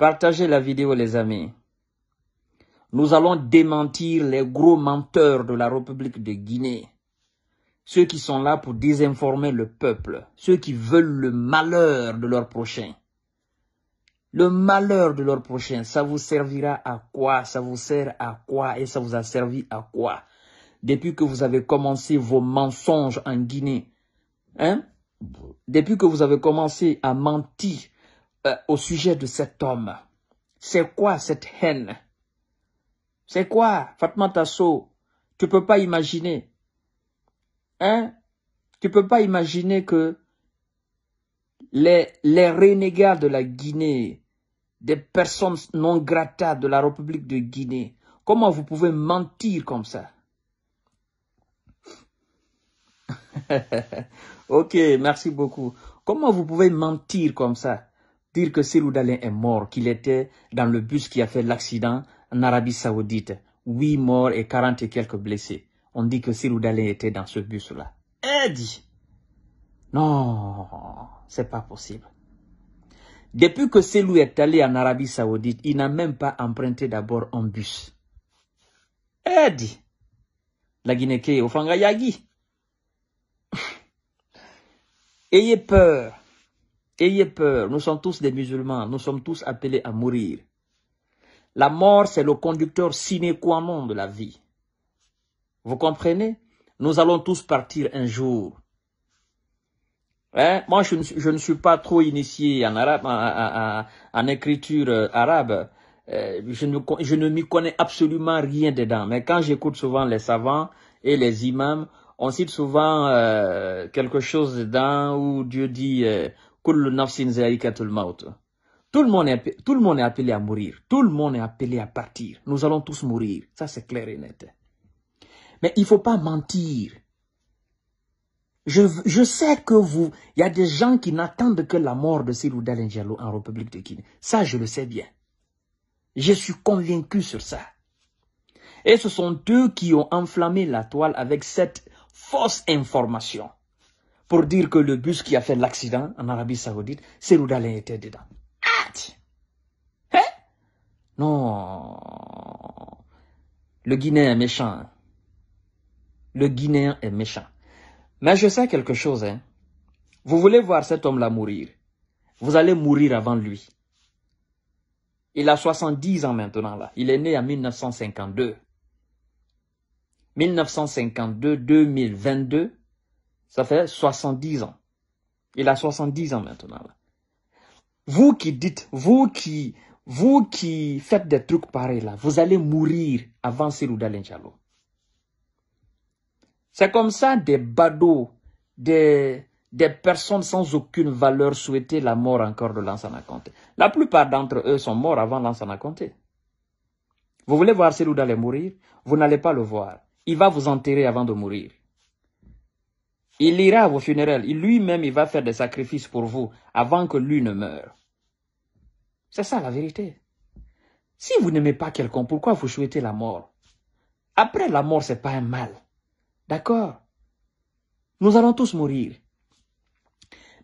Partagez la vidéo, les amis. Nous allons démentir les gros menteurs de la République de Guinée. Ceux qui sont là pour désinformer le peuple. Ceux qui veulent le malheur de leur prochain. Le malheur de leur prochain, ça vous servira à quoi Ça vous sert à quoi Et ça vous a servi à quoi Depuis que vous avez commencé vos mensonges en Guinée, hein Depuis que vous avez commencé à mentir euh, au sujet de cet homme. C'est quoi cette haine C'est quoi, Fatma Tasso Tu peux pas imaginer. Hein Tu peux pas imaginer que les, les renégats de la Guinée, des personnes non grata de la République de Guinée, comment vous pouvez mentir comme ça Ok, merci beaucoup. Comment vous pouvez mentir comme ça dire que Sirou Dalin est mort, qu'il était dans le bus qui a fait l'accident en Arabie Saoudite. Huit morts et quarante et quelques blessés. On dit que Sirou Dalin était dans ce bus-là. Eh Non, c'est pas possible. Depuis que Selou est allé en Arabie Saoudite, il n'a même pas emprunté d'abord un bus. Eh La Guinée au Ayez peur. Ayez peur, nous sommes tous des musulmans, nous sommes tous appelés à mourir. La mort, c'est le conducteur sine qua non de la vie. Vous comprenez Nous allons tous partir un jour. Hein? Moi, je ne, suis pas trop initié en arabe, en, écriture euh, arabe. Euh, je ne, m'y connais absolument rien dedans. Mais quand j'écoute souvent les savants et les imams, on cite souvent euh, quelque chose dedans où Dieu dit tout le, monde est, tout le monde est appelé à mourir. Tout le monde est appelé à partir. Nous allons tous mourir. Ça, c'est clair et net. Mais il ne faut pas mentir. Je, je, sais que vous, il y a des gens qui n'attendent que la mort de Cyril Dalengelo en République de Guinée. Ça, je le sais bien. Je suis convaincu sur ça. Et ce sont eux qui ont enflammé la toile avec cette fausse information pour dire que le bus qui a fait l'accident en Arabie Saoudite, Seroudalin était dedans. Ah, Hein? Non. Le Guinéen est méchant. Le Guinéen est méchant. Mais je sais quelque chose, hein. Vous voulez voir cet homme-là mourir. Vous allez mourir avant lui. Il a 70 ans maintenant, là. Il est né en 1952. 1952-2022, ça fait 70 ans. Il a 70 ans maintenant. Vous qui dites, vous qui, vous qui faites des trucs pareils là, vous allez mourir avant Serouda Lenchalo. C'est comme ça des badauds, des, des personnes sans aucune valeur souhaiter la mort encore de Lansana La plupart d'entre eux sont morts avant Lansana Conté. Vous voulez voir Serouda mourir Vous n'allez pas le voir. Il va vous enterrer avant de mourir. Il ira à vos funérailles. Lui-même, il va faire des sacrifices pour vous avant que lui ne meure. C'est ça la vérité. Si vous n'aimez pas quelqu'un, pourquoi vous souhaitez la mort Après la mort, c'est pas un mal. D'accord Nous allons tous mourir.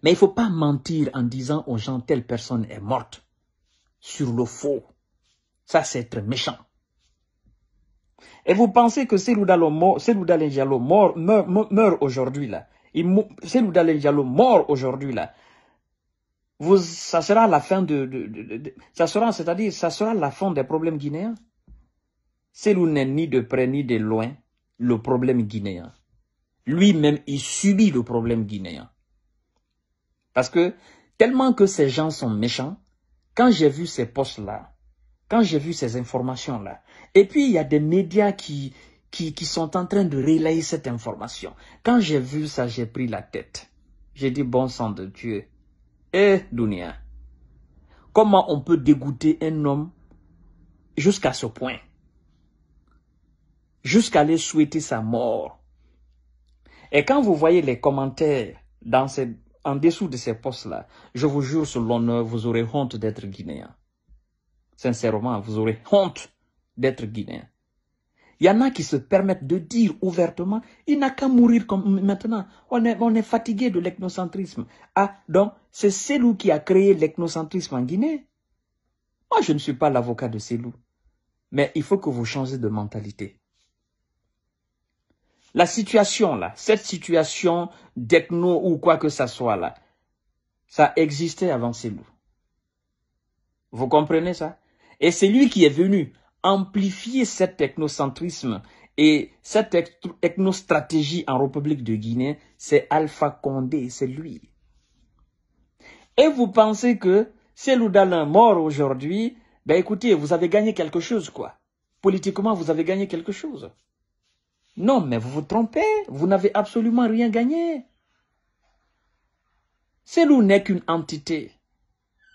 Mais il ne faut pas mentir en disant aux gens telle personne est morte sur le faux. Ça, c'est être méchant. Et vous pensez que Selouda Lengialo mort, meurt, aujourd'hui là. Selouda Lengialo mort aujourd'hui là. Vous, ça sera la fin de, ça sera, c'est-à-dire, ça sera la fin des problèmes guinéens. Selou n'est ni de près ni de loin le problème guinéen. Lui-même, il subit le problème guinéen. Parce que tellement que ces gens sont méchants, quand j'ai vu ces postes-là, quand j'ai vu ces informations-là, et puis, il y a des médias qui, qui, sont en train de relayer cette information. Quand j'ai vu ça, j'ai pris la tête. J'ai dit, bon sang de Dieu. Eh, Dounia, comment on peut dégoûter un homme jusqu'à ce point Jusqu'à aller souhaiter sa mort. Et quand vous voyez les commentaires dans ces, en dessous de ces postes-là, je vous jure sur l'honneur, vous aurez honte d'être guinéen. Sincèrement, vous aurez honte d'être guinéen. Il y en a qui se permettent de dire ouvertement, il n'a qu'à mourir comme maintenant. On est, fatigué de l'ethnocentrisme. Ah, donc, c'est Selou qui a créé l'ethnocentrisme en Guinée. Moi, je ne suis pas l'avocat de loups. Mais il faut que vous changez de mentalité. La situation là, cette situation d'ethno ou quoi que ça soit là, ça existait avant loups. Vous comprenez ça Et c'est lui qui est venu amplifier cet ethnocentrisme et cette ethnostratégie en République de Guinée, c'est Alpha Condé, c'est lui. Et vous pensez que c'est est mort aujourd'hui, ben écoutez, vous avez gagné quelque chose, quoi. Politiquement, vous avez gagné quelque chose. Non, mais vous vous trompez, vous n'avez absolument rien gagné. Selou n'est qu'une entité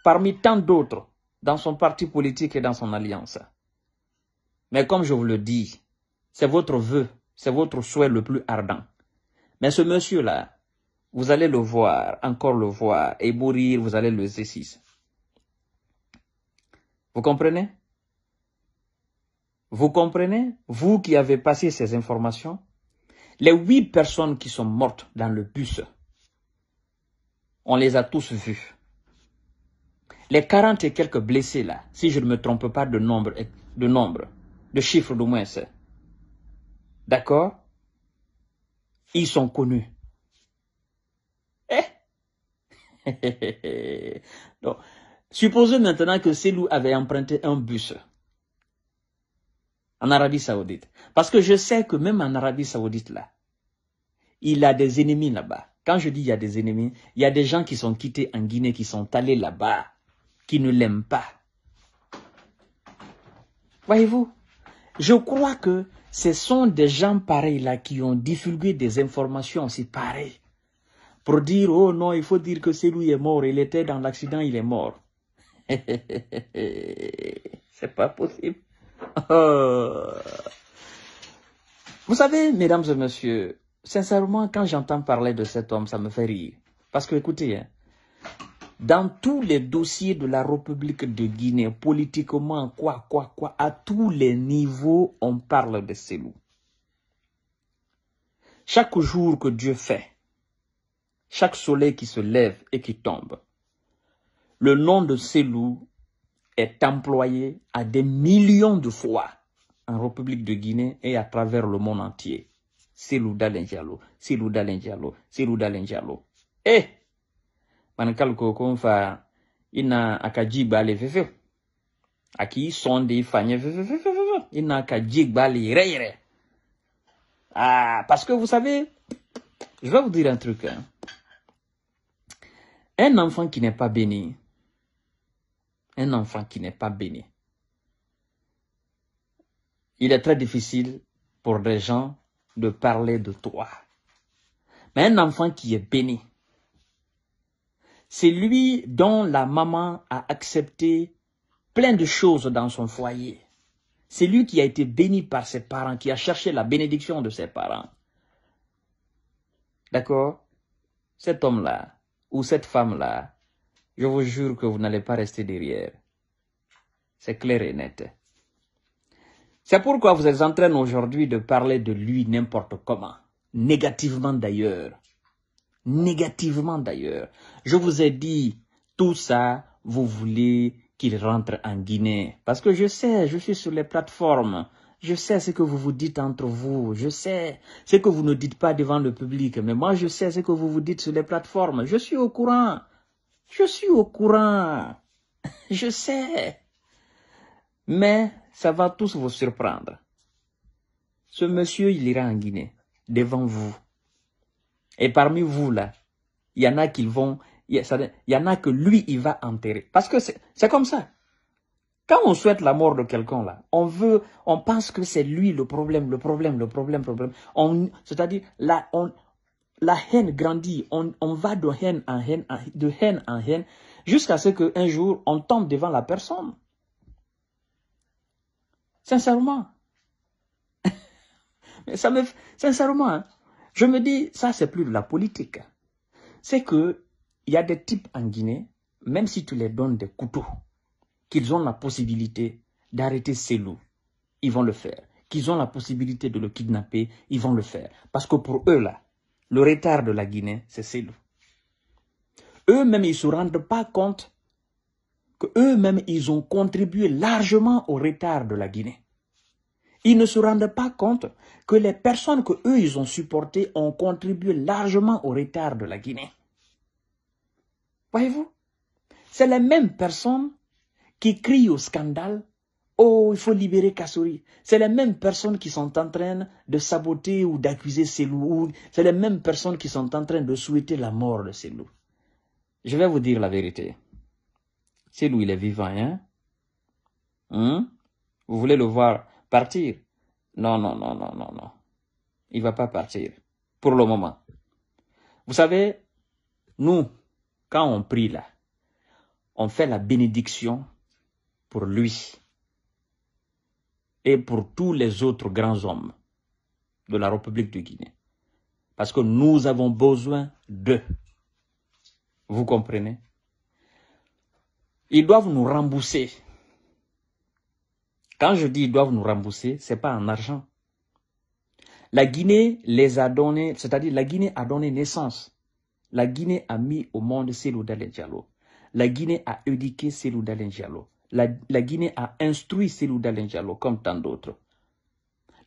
parmi tant d'autres dans son parti politique et dans son alliance. Mais comme je vous le dis, c'est votre vœu, c'est votre souhait le plus ardent. Mais ce monsieur-là, vous allez le voir, encore le voir, et mourir, vous allez le saisir. Vous comprenez Vous comprenez Vous qui avez passé ces informations Les huit personnes qui sont mortes dans le bus, on les a tous vues. Les quarante et quelques blessés là, si je ne me trompe pas de nombre, de nombre de chiffres du moins. D'accord Ils sont connus. Eh Donc, supposons maintenant que loups avait emprunté un bus en Arabie Saoudite. Parce que je sais que même en Arabie Saoudite, là, il a des ennemis là-bas. Quand je dis il y a des ennemis, il y a des gens qui sont quittés en Guinée, qui sont allés là-bas, qui ne l'aiment pas. Voyez-vous je crois que ce sont des gens pareils là qui ont diffusé des informations aussi pareilles pour dire oh non, il faut dire que celui est mort, il était dans l'accident, il est mort. C'est pas possible. Oh. Vous savez, mesdames et messieurs, sincèrement, quand j'entends parler de cet homme, ça me fait rire. Parce que écoutez, hein, dans tous les dossiers de la République de Guinée, politiquement, quoi, quoi, quoi, à tous les niveaux, on parle de ces loups. Chaque jour que Dieu fait, chaque soleil qui se lève et qui tombe, le nom de ces loups est employé à des millions de fois en République de Guinée et à travers le monde entier. C'est Louda Selou c'est Louda d'Alengialo. c'est ah parce que vous savez je vais vous dire un truc hein. un enfant qui n'est pas béni un enfant qui n'est pas béni il est très difficile pour des gens de parler de toi mais un enfant qui est béni c'est lui dont la maman a accepté plein de choses dans son foyer. C'est lui qui a été béni par ses parents, qui a cherché la bénédiction de ses parents. D'accord Cet homme-là, ou cette femme-là, je vous jure que vous n'allez pas rester derrière. C'est clair et net. C'est pourquoi vous êtes en train aujourd'hui de parler de lui n'importe comment. Négativement d'ailleurs. Négativement d'ailleurs. Je vous ai dit, tout ça, vous voulez qu'il rentre en Guinée. Parce que je sais, je suis sur les plateformes. Je sais ce que vous vous dites entre vous. Je sais ce que vous ne dites pas devant le public. Mais moi, je sais ce que vous vous dites sur les plateformes. Je suis au courant. Je suis au courant. Je sais. Mais ça va tous vous surprendre. Ce monsieur, il ira en Guinée, devant vous. Et parmi vous, là, il y en a qui vont il y en a que lui, il va enterrer. Parce que c'est comme ça. Quand on souhaite la mort de quelqu'un là, on veut, on pense que c'est lui le problème, le problème, le problème, le problème. C'est-à-dire, là, la haine grandit, on, on, va de haine en haine, de haine en haine, jusqu'à ce qu'un jour, on tombe devant la personne. Sincèrement. ça me, sincèrement, hein. je me dis, ça c'est plus de la politique. C'est que il y a des types en Guinée, même si tu les donnes des couteaux, qu'ils ont la possibilité d'arrêter ces loups, ils vont le faire. Qu'ils ont la possibilité de le kidnapper, ils vont le faire. Parce que pour eux, là, le retard de la Guinée, c'est ces loups. Eux-mêmes, ils ne se rendent pas compte queux mêmes ils ont contribué largement au retard de la Guinée. Ils ne se rendent pas compte que les personnes que eux, ils ont supportées ont contribué largement au retard de la Guinée. Voyez-vous C'est les mêmes personnes qui crient au scandale. Oh, il faut libérer Kassouri. C'est les mêmes personnes qui sont en train de saboter ou d'accuser loups. C'est les mêmes personnes qui sont en train de souhaiter la mort de loups. Je vais vous dire la vérité. loups, il est vivant, hein? hein? Vous voulez le voir partir? Non, non, non, non, non, non. Il va pas partir. Pour le moment. Vous savez, nous, quand on prie là, on fait la bénédiction pour lui et pour tous les autres grands hommes de la République de Guinée. Parce que nous avons besoin d'eux. Vous comprenez Ils doivent nous rembourser. Quand je dis ils doivent nous rembourser, ce n'est pas en argent. La Guinée les a donnés, c'est-à-dire la Guinée a donné naissance la Guinée a mis au monde Selou Diallo. La Guinée a éduqué Selou Diallo. La, Guinée a instruit Selou Diallo comme tant d'autres.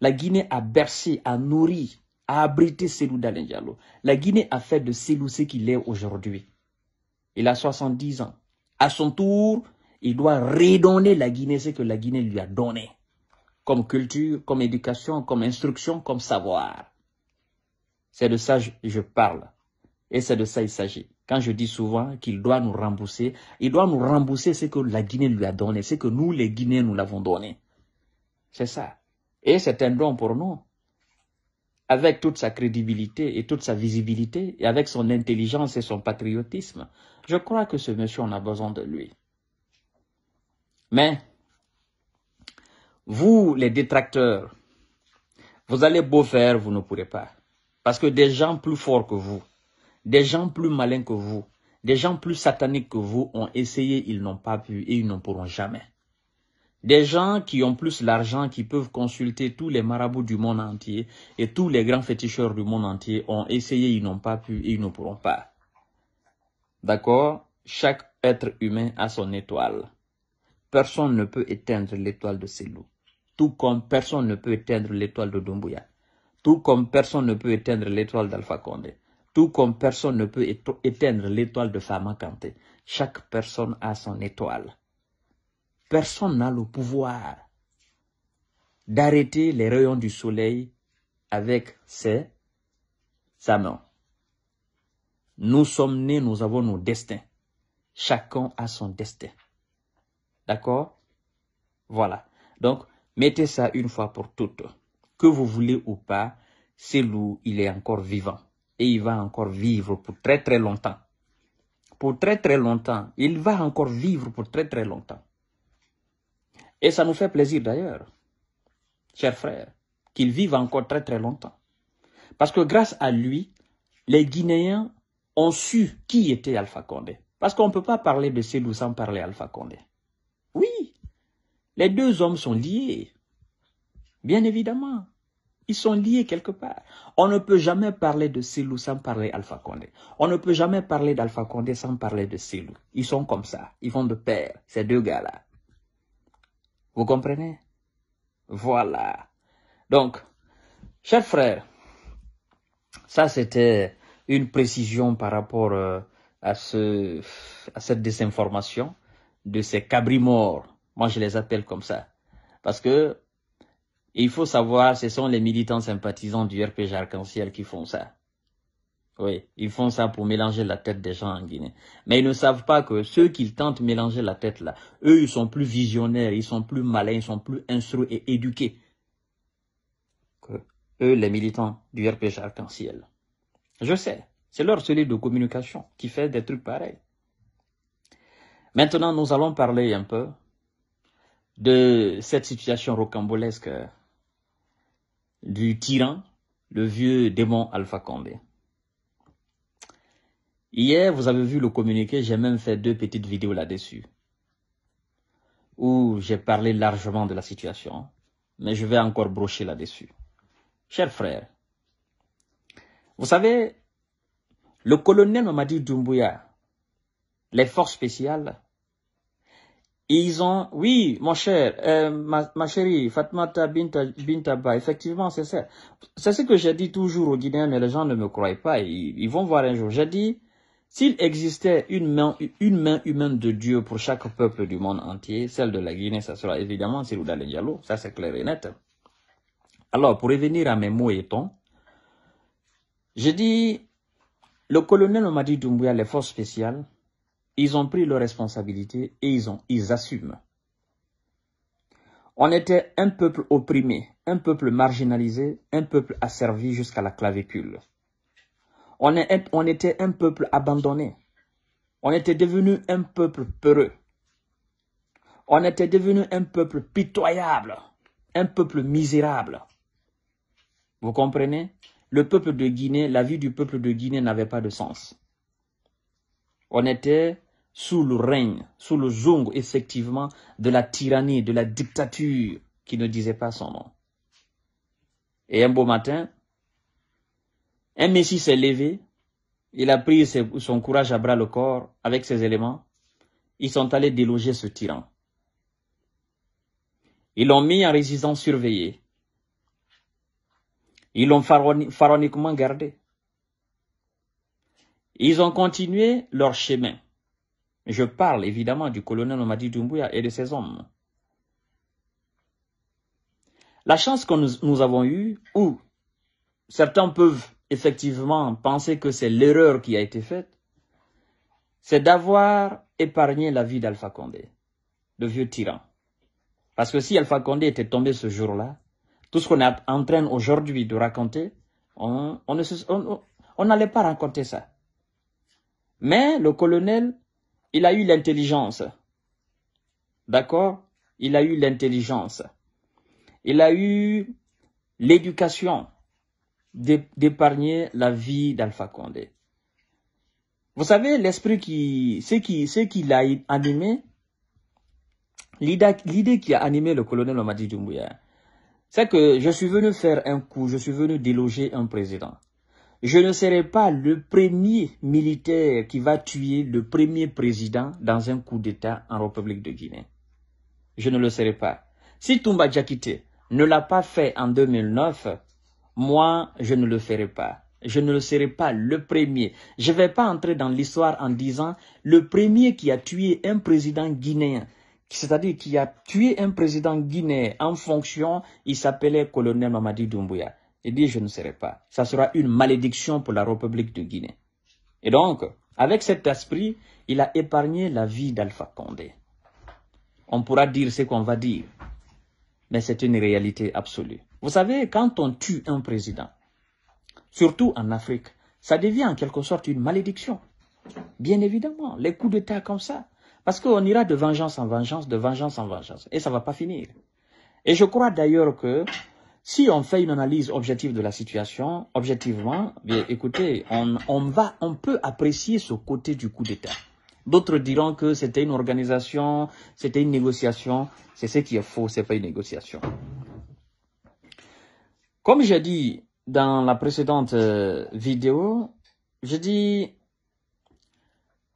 La Guinée a bercé, a nourri, a abrité Selou Diallo. La Guinée a fait de Selou ce qu'il est aujourd'hui. Il a 70 ans. À son tour, il doit redonner la Guinée ce que la Guinée lui a donné, comme culture, comme éducation, comme instruction, comme savoir. C'est de ça que je parle. Et c'est de ça qu'il s'agit. Quand je dis souvent qu'il doit nous rembourser, il doit nous rembourser ce que la Guinée lui a donné, ce que nous, les Guinéens, nous l'avons donné. C'est ça. Et c'est un don pour nous. Avec toute sa crédibilité et toute sa visibilité, et avec son intelligence et son patriotisme, je crois que ce monsieur, on a besoin de lui. Mais, vous, les détracteurs, vous allez beau faire, vous ne pourrez pas. Parce que des gens plus forts que vous, des gens plus malins que vous, des gens plus sataniques que vous ont essayé, ils n'ont pas pu et ils n'en pourront jamais. Des gens qui ont plus l'argent, qui peuvent consulter tous les marabouts du monde entier et tous les grands féticheurs du monde entier ont essayé, ils n'ont pas pu et ils ne pourront pas. D'accord Chaque être humain a son étoile. Personne ne peut éteindre l'étoile de ses loups. Tout comme personne ne peut éteindre l'étoile de Dumbuya. Tout comme personne ne peut éteindre l'étoile d'Alpha Condé. Tout comme personne ne peut éteindre l'étoile de Fama Kanté. Chaque personne a son étoile. Personne n'a le pouvoir d'arrêter les rayons du soleil avec ses, sa main. Nous sommes nés, nous avons nos destins. Chacun a son destin. D'accord Voilà. Donc, mettez ça une fois pour toutes. Que vous voulez ou pas, c'est loup, il est encore vivant et il va encore vivre pour très très longtemps. Pour très très longtemps. Il va encore vivre pour très très longtemps. Et ça nous fait plaisir d'ailleurs, chers frères, qu'il vive encore très très longtemps. Parce que grâce à lui, les Guinéens ont su qui était Alpha Condé. Parce qu'on ne peut pas parler de Célou sans parler Alpha Condé. Oui, les deux hommes sont liés, bien évidemment. Ils sont liés quelque part. On ne peut jamais parler de Silou sans parler Alpha Condé. On ne peut jamais parler d'Alpha Condé sans parler de Silou. Ils sont comme ça. Ils vont de pair, ces deux gars-là. Vous comprenez Voilà. Donc, chers frères, ça c'était une précision par rapport euh, à, ce, à cette désinformation de ces morts. Moi, je les appelle comme ça. Parce que il faut savoir, ce sont les militants sympathisants du RPG Arc-en-Ciel qui font ça. Oui, ils font ça pour mélanger la tête des gens en Guinée. Mais ils ne savent pas que ceux qu'ils tentent de mélanger la tête là, eux, ils sont plus visionnaires, ils sont plus malins, ils sont plus instruits et éduqués que eux, les militants du RPG Arc-en-Ciel. Je sais, c'est leur solide de communication qui fait des trucs pareils. Maintenant, nous allons parler un peu de cette situation rocambolesque du tyran, le vieux démon Alpha Condé. Hier, vous avez vu le communiqué, j'ai même fait deux petites vidéos là-dessus, où j'ai parlé largement de la situation, mais je vais encore brocher là-dessus. Chers frères, vous savez, le colonel Mamadi Doumbouya, les forces spéciales, et ils ont, oui, mon cher, euh, ma, ma, chérie, Fatmata Bintaba, effectivement, c'est ça. C'est ce que j'ai dit toujours aux Guinéens, mais les gens ne me croient pas. Ils, vont voir un jour. J'ai dit, s'il existait une main, une main humaine de Dieu pour chaque peuple du monde entier, celle de la Guinée, ça sera évidemment Sirouda Diallo. Ça, c'est clair et net. Alors, pour revenir à mes mots et tons, j'ai dit, le colonel dit, Doumbouya, les forces spéciales, ils ont pris leurs responsabilités et ils, ont, ils assument. On était un peuple opprimé, un peuple marginalisé, un peuple asservi jusqu'à la clavicule. On, on était un peuple abandonné. On était devenu un peuple peureux. On était devenu un peuple pitoyable, un peuple misérable. Vous comprenez Le peuple de Guinée, la vie du peuple de Guinée n'avait pas de sens. On était sous le règne, sous le zong, effectivement, de la tyrannie, de la dictature qui ne disait pas son nom. Et un beau matin, un Messie s'est levé, il a pris son courage à bras le corps avec ses éléments, ils sont allés déloger ce tyran. Ils l'ont mis en résidence surveillée. Ils l'ont pharaoniquement gardé. Ils ont continué leur chemin. Je parle évidemment du colonel Omadi Doumbouya et de ses hommes. La chance que nous, avons eue, où certains peuvent effectivement penser que c'est l'erreur qui a été faite, c'est d'avoir épargné la vie d'Alpha Condé, le vieux tyran. Parce que si Alpha Condé était tombé ce jour-là, tout ce qu'on est en train aujourd'hui de raconter, on n'allait pas raconter ça. Mais le colonel il a eu l'intelligence. D'accord Il a eu l'intelligence. Il a eu l'éducation d'épargner la vie d'Alpha Condé. Vous savez, l'esprit qui, ce qui, ce qui l'a animé, l'idée qui a animé le colonel Omadi Doumbouya, c'est que je suis venu faire un coup, je suis venu déloger un président. Je ne serai pas le premier militaire qui va tuer le premier président dans un coup d'État en République de Guinée. Je ne le serai pas. Si Toumba Djakite ne l'a pas fait en 2009, moi, je ne le ferai pas. Je ne le serai pas le premier. Je ne vais pas entrer dans l'histoire en disant le premier qui a tué un président guinéen, c'est-à-dire qui a tué un président guinéen en fonction, il s'appelait colonel Mamadi Doumbouya. Il dit je ne serai pas. Ça sera une malédiction pour la République de Guinée. Et donc, avec cet esprit, il a épargné la vie d'Alpha Condé. On pourra dire ce qu'on va dire, mais c'est une réalité absolue. Vous savez, quand on tue un président, surtout en Afrique, ça devient en quelque sorte une malédiction. Bien évidemment, les coups d'État comme ça. Parce qu'on ira de vengeance en vengeance, de vengeance en vengeance. Et ça ne va pas finir. Et je crois d'ailleurs que si on fait une analyse objective de la situation, objectivement, bien, écoutez, on, va, on peut apprécier ce côté du coup d'État. D'autres diront que c'était une organisation, c'était une négociation. C'est ce qui est faux, c'est pas une négociation. Comme j'ai dit dans la précédente euh, vidéo, j'ai dit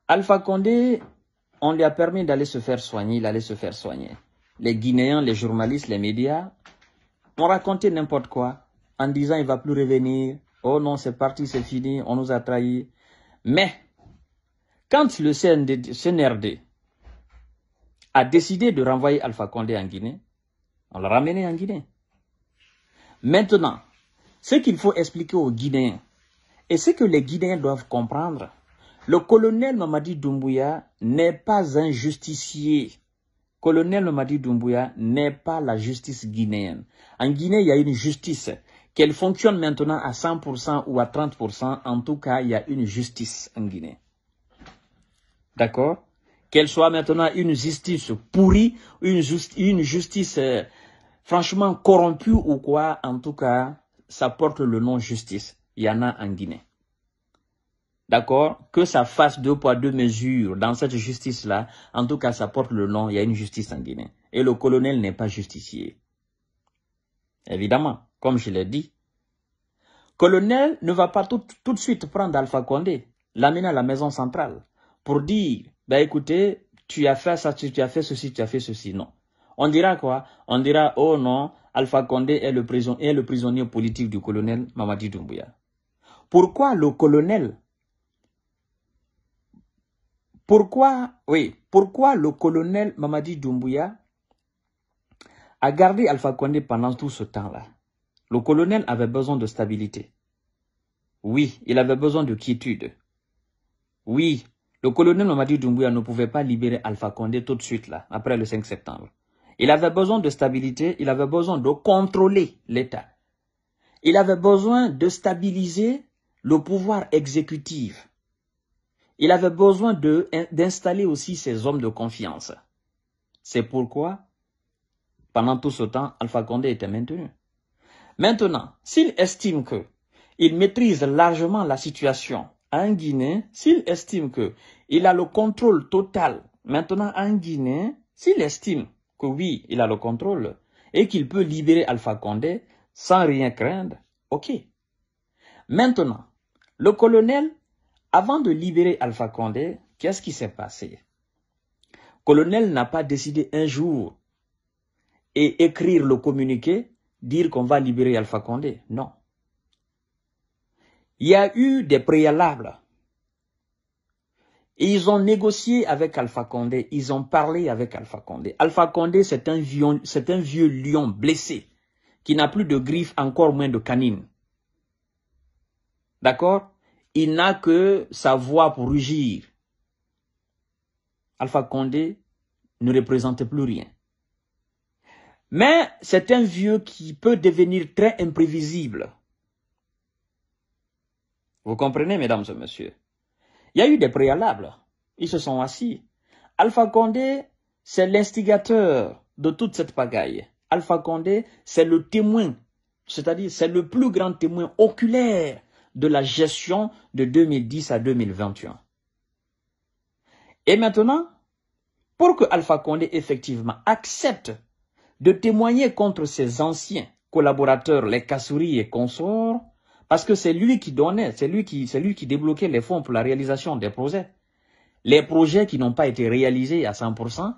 Alpha Condé, on lui a permis d'aller se faire soigner, il allait se faire soigner. Les Guinéens, les journalistes, les médias on racontait n'importe quoi en disant il va plus revenir. Oh non, c'est parti, c'est fini, on nous a trahis. Mais quand le CNRD a décidé de renvoyer Alpha Condé en Guinée, on l'a ramené en Guinée. Maintenant, ce qu'il faut expliquer aux Guinéens et ce que les Guinéens doivent comprendre, le colonel Mamadi Doumbouya n'est pas un justicier. Colonel Nomadi Doumbouya n'est pas la justice guinéenne. En Guinée, il y a une justice. Qu'elle fonctionne maintenant à 100% ou à 30%, en tout cas, il y a une justice en Guinée. D'accord Qu'elle soit maintenant une justice pourrie, une, justice, euh, franchement corrompue ou quoi, en tout cas, ça porte le nom justice. Il y en a en Guinée. D'accord Que ça fasse deux poids, deux mesures dans cette justice-là. En tout cas, ça porte le nom. Il y a une justice en Guinée. Et le colonel n'est pas justicier. Évidemment, comme je l'ai dit. Colonel ne va pas tout, de suite prendre Alpha Condé, l'amener à la maison centrale pour dire, ben écoutez, tu as fait ça, tu, as fait ceci, tu as fait ceci. Non. On dira quoi On dira, oh non, Alpha Condé est le, est le prisonnier politique du colonel Mamadi Doumbouya. Pourquoi le colonel pourquoi, oui, pourquoi le colonel Mamadi Doumbouya a gardé Alpha Condé pendant tout ce temps-là Le colonel avait besoin de stabilité. Oui, il avait besoin de quiétude. Oui, le colonel Mamadi Doumbouya ne pouvait pas libérer Alpha Condé tout de suite, là, après le 5 septembre. Il avait besoin de stabilité, il avait besoin de contrôler l'État. Il avait besoin de stabiliser le pouvoir exécutif. Il avait besoin d'installer aussi ses hommes de confiance. C'est pourquoi, pendant tout ce temps, Alpha Condé était maintenu. Maintenant, s'il estime que il maîtrise largement la situation en Guinée, s'il estime que il a le contrôle total maintenant en Guinée, s'il estime que oui, il a le contrôle et qu'il peut libérer Alpha Condé sans rien craindre, ok. Maintenant, le colonel avant de libérer Alpha Condé, qu'est-ce qui s'est passé Colonel n'a pas décidé un jour et écrire le communiqué, dire qu'on va libérer Alpha Condé. Non. Il y a eu des préalables. ils ont négocié avec Alpha Condé, ils ont parlé avec Alpha Condé. Alpha Condé, c'est un, un vieux lion blessé qui n'a plus de griffes, encore moins de canines. D'accord il n'a que sa voix pour rugir. Alpha Condé ne représente plus rien. Mais c'est un vieux qui peut devenir très imprévisible. Vous comprenez, mesdames et messieurs Il y a eu des préalables. Ils se sont assis. Alpha Condé, c'est l'instigateur de toute cette pagaille. Alpha Condé, c'est le témoin, c'est-à-dire c'est le plus grand témoin oculaire de la gestion de 2010 à 2021. Et maintenant, pour que Alpha Condé effectivement accepte de témoigner contre ses anciens collaborateurs, les Kassouris et consorts, parce que c'est lui qui donnait, c'est lui qui, débloquait les fonds pour la réalisation des projets. Les projets qui n'ont pas été réalisés à 100%,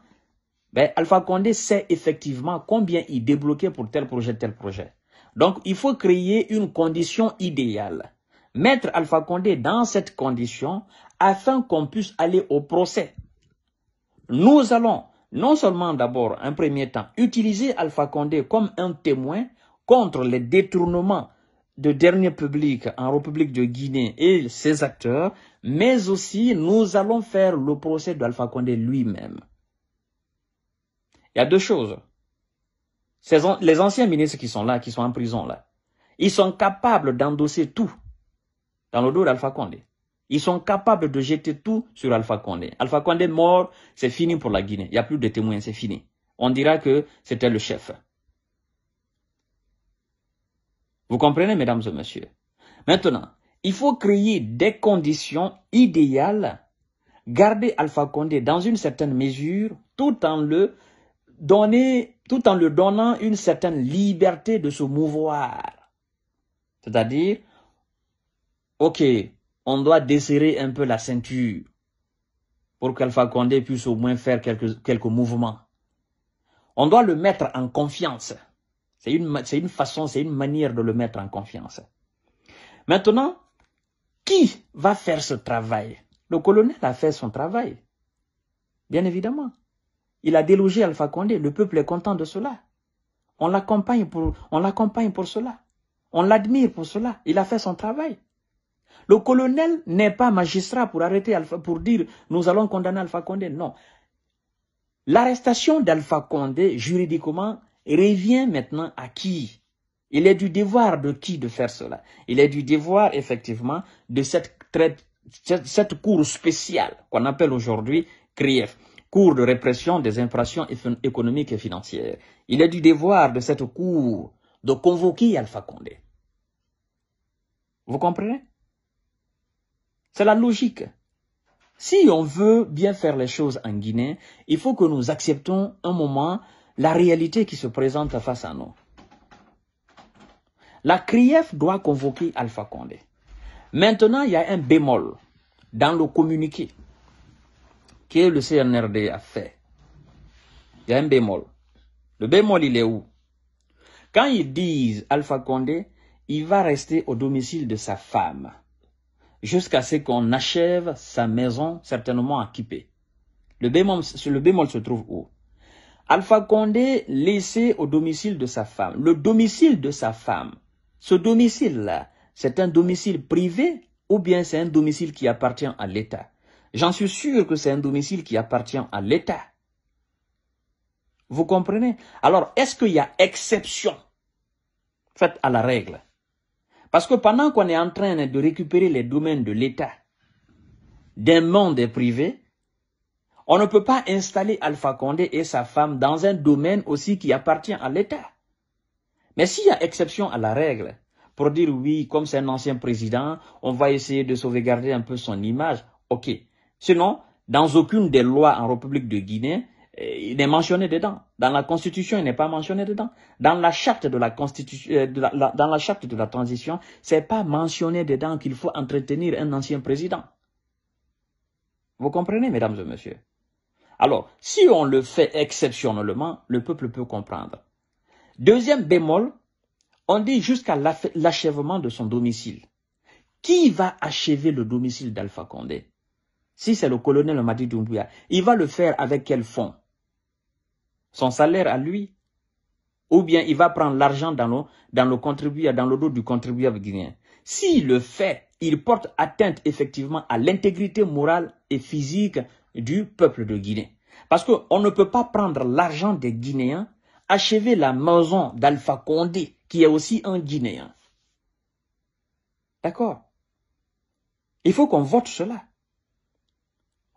ben, Alpha Condé sait effectivement combien il débloquait pour tel projet, tel projet. Donc, il faut créer une condition idéale mettre Alpha Condé dans cette condition afin qu'on puisse aller au procès. Nous allons non seulement d'abord, un premier temps, utiliser Alpha Condé comme un témoin contre les détournements de dernier public en République de Guinée et ses acteurs, mais aussi nous allons faire le procès d'Alpha Condé lui-même. Il y a deux choses. les anciens ministres qui sont là, qui sont en prison là, ils sont capables d'endosser tout dans le dos d'Alpha Condé. Ils sont capables de jeter tout sur Alpha Condé. Alpha Condé mort, c'est fini pour la Guinée. Il n'y a plus de témoins, c'est fini. On dira que c'était le chef. Vous comprenez, mesdames et messieurs Maintenant, il faut créer des conditions idéales, garder Alpha Condé dans une certaine mesure, tout en le donner, tout en le donnant une certaine liberté de se mouvoir. C'est-à-dire, Ok, on doit desserrer un peu la ceinture pour qu'Alpha Condé puisse au moins faire quelques, quelques mouvements. On doit le mettre en confiance. C'est une, une façon, c'est une manière de le mettre en confiance. Maintenant, qui va faire ce travail Le colonel a fait son travail. Bien évidemment. Il a délogé Alpha Condé. Le peuple est content de cela. On l'accompagne pour, on l'accompagne pour cela. On l'admire pour cela. Il a fait son travail. Le colonel n'est pas magistrat pour arrêter Alpha, pour dire nous allons condamner Alpha Condé. Non. L'arrestation d'Alpha Condé, juridiquement, revient maintenant à qui Il est du devoir de qui de faire cela Il est du devoir, effectivement, de cette, cette cour spéciale qu'on appelle aujourd'hui CRIEF, cour de répression des infractions économiques et financières. Il est du devoir de cette cour de convoquer Alpha Condé. Vous comprenez c'est la logique. Si on veut bien faire les choses en Guinée, il faut que nous acceptons un moment la réalité qui se présente face à nous. La CRIEF doit convoquer Alpha Condé. Maintenant, il y a un bémol dans le communiqué que le CNRD a fait. Il y a un bémol. Le bémol, il est où Quand ils disent Alpha Condé, il va rester au domicile de sa femme jusqu'à ce qu'on achève sa maison certainement équipée. Le bémol, le bémol se trouve où Alpha Condé laissé au domicile de sa femme. Le domicile de sa femme, ce domicile-là, c'est un domicile privé ou bien c'est un domicile qui appartient à l'État J'en suis sûr que c'est un domicile qui appartient à l'État. Vous comprenez Alors, est-ce qu'il y a exception faite à la règle parce que pendant qu'on est en train de récupérer les domaines de l'État, d'un monde privé, on ne peut pas installer Alpha Condé et sa femme dans un domaine aussi qui appartient à l'État. Mais s'il y a exception à la règle, pour dire oui, comme c'est un ancien président, on va essayer de sauvegarder un peu son image, ok. Sinon, dans aucune des lois en République de Guinée, euh, il est mentionné dedans. Dans la Constitution, il n'est pas mentionné dedans. Dans la charte de la Constitution, euh, de la, dans la charte de la transition, c'est pas mentionné dedans qu'il faut entretenir un ancien président. Vous comprenez, mesdames et messieurs Alors, si on le fait exceptionnellement, le peuple peut comprendre. Deuxième bémol, on dit jusqu'à l'achèvement de son domicile. Qui va achever le domicile d'Alpha Condé Si c'est le colonel Madi Doumbouya, il va le faire avec quel fonds son salaire à lui, ou bien il va prendre l'argent dans le, dans le contribuable, dans le dos du contribuable guinéen. S'il le fait, il porte atteinte effectivement à l'intégrité morale et physique du peuple de Guinée. Parce qu'on ne peut pas prendre l'argent des Guinéens, achever la maison d'Alpha Condé, qui est aussi un Guinéen. D'accord Il faut qu'on vote cela.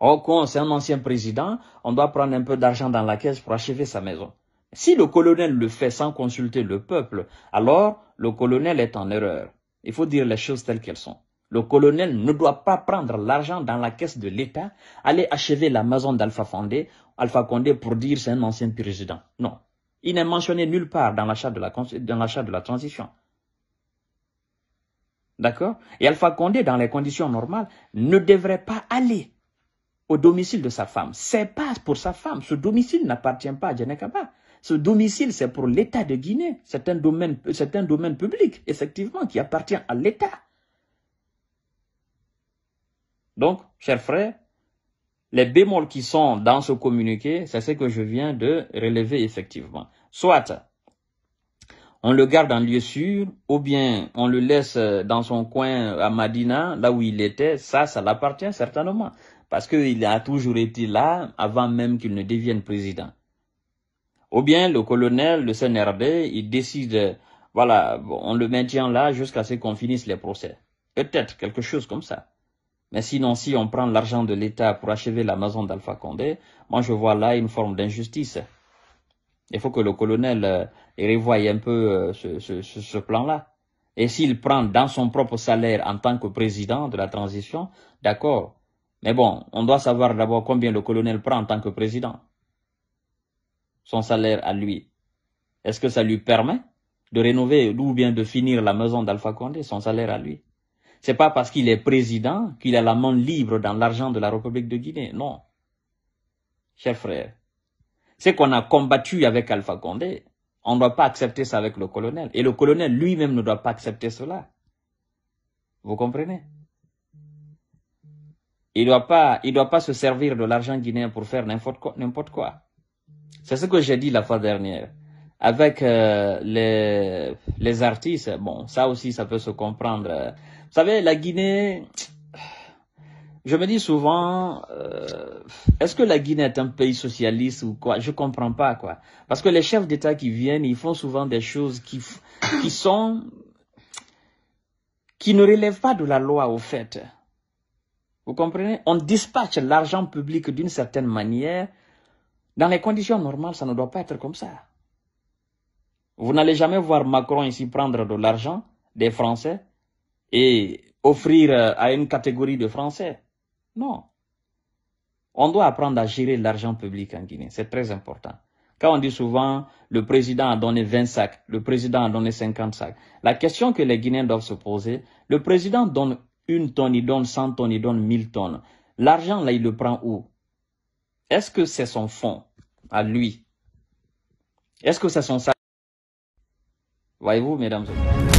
Oh, quand c'est un ancien président, on doit prendre un peu d'argent dans la caisse pour achever sa maison. Si le colonel le fait sans consulter le peuple, alors le colonel est en erreur. Il faut dire les choses telles qu'elles sont. Le colonel ne doit pas prendre l'argent dans la caisse de l'État, aller achever la maison d'Alpha Condé, Alpha Condé pour dire c'est un ancien président. Non. Il n'est mentionné nulle part dans la, dans l'achat de la transition. D'accord Et Alpha Condé, dans les conditions normales, ne devrait pas aller au domicile de sa femme. Ce n'est pas pour sa femme. Ce domicile n'appartient pas à Djanekaba. Ce domicile, c'est pour l'État de Guinée. C'est un domaine, c'est un domaine public, effectivement, qui appartient à l'État. Donc, chers frères, les bémols qui sont dans ce communiqué, c'est ce que je viens de relever effectivement. Soit on le garde en lieu sûr, ou bien on le laisse dans son coin à Madina, là où il était, ça, ça l'appartient certainement. Parce qu'il a toujours été là avant même qu'il ne devienne président. Ou bien le colonel, le CNRD, il décide, voilà, on le maintient là jusqu'à ce qu'on finisse les procès. Peut-être quelque chose comme ça. Mais sinon, si on prend l'argent de l'État pour achever la maison d'Alpha Condé, moi je vois là une forme d'injustice. Il faut que le colonel euh, revoie un peu euh, ce plan-là. Et s'il prend dans son propre salaire en tant que président de la transition, d'accord, mais bon, on doit savoir d'abord combien le colonel prend en tant que président. Son salaire à lui. Est-ce que ça lui permet de rénover ou bien de finir la maison d'Alpha Condé, son salaire à lui C'est pas parce qu'il est président qu'il a la main libre dans l'argent de la République de Guinée. Non. Chers frères, c'est qu'on a combattu avec Alpha Condé, on ne doit pas accepter ça avec le colonel. Et le colonel lui-même ne doit pas accepter cela. Vous comprenez il ne doit, pas, il doit pas se servir de l'argent guinéen pour faire n'importe quoi. C'est ce que j'ai dit la fois dernière. Avec euh, les, les artistes, bon, ça aussi, ça peut se comprendre. Vous savez, la Guinée, je me dis souvent, euh, est-ce que la Guinée est un pays socialiste ou quoi Je comprends pas quoi. Parce que les chefs d'État qui viennent, ils font souvent des choses qui qui sont qui ne relèvent pas de la loi au fait. Vous comprenez On dispatche l'argent public d'une certaine manière. Dans les conditions normales, ça ne doit pas être comme ça. Vous n'allez jamais voir Macron ici prendre de l'argent des Français et offrir euh, à une catégorie de Français. Non. On doit apprendre à gérer l'argent public en Guinée. C'est très important. Quand on dit souvent, le président a donné 20 sacs, le président a donné 50 sacs. La question que les Guinéens doivent se poser, le président donne une tonne, il donne 100 tonnes, il donne 1000 tonnes. L'argent, là, il le prend où Est-ce que c'est son fonds à lui Est-ce que c'est son salaire Voyez-vous, mesdames et messieurs